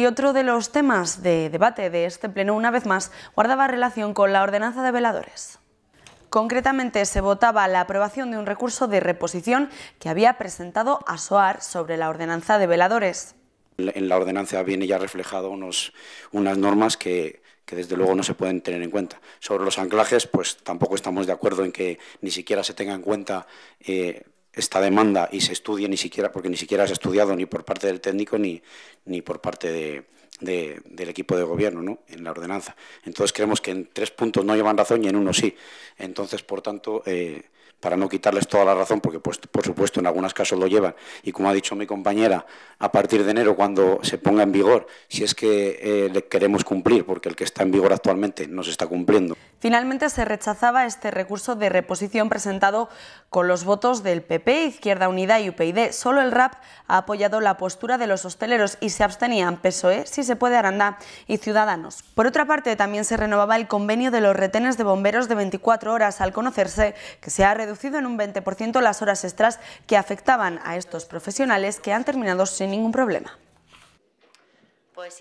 Y otro de los temas de debate de este pleno, una vez más, guardaba relación con la ordenanza de veladores. Concretamente se votaba la aprobación de un recurso de reposición que había presentado ASOAR sobre la ordenanza de veladores. En la ordenanza viene ya reflejado unos, unas normas que, desde luego no se pueden tener en cuenta. Sobre los anclajes, pues tampoco estamos de acuerdo en que ni siquiera se tenga en cuenta eh, esta demanda y se estudie ni siquiera, porque ni siquiera has estudiado ni por parte del técnico ni, ni por parte de, del equipo de gobierno ¿no? en la ordenanza. Entonces creemos que en tres puntos no llevan razón y en uno sí. Entonces, por tanto, eh, para no quitarles toda la razón, porque pues, por supuesto en algunos casos lo llevan, y como ha dicho mi compañera, a partir de enero, cuando se ponga en vigor, si es que eh, le queremos cumplir, porque el que está en vigor actualmente no se está cumpliendo. Finalmente se rechazaba este recurso de reposición presentado con los votos del PP, Izquierda Unida y UPyD. Solo el RAP ha apoyado la postura de los hosteleros y se abstenían PSOE si Puede Aranda y Ciudadanos. Por otra parte, también se renovaba el convenio de los retenes de bomberos de 24 horas al conocerse que se ha reducido en un 20% las horas extras que afectaban a estos profesionales que han terminado sin ningún problema. Pues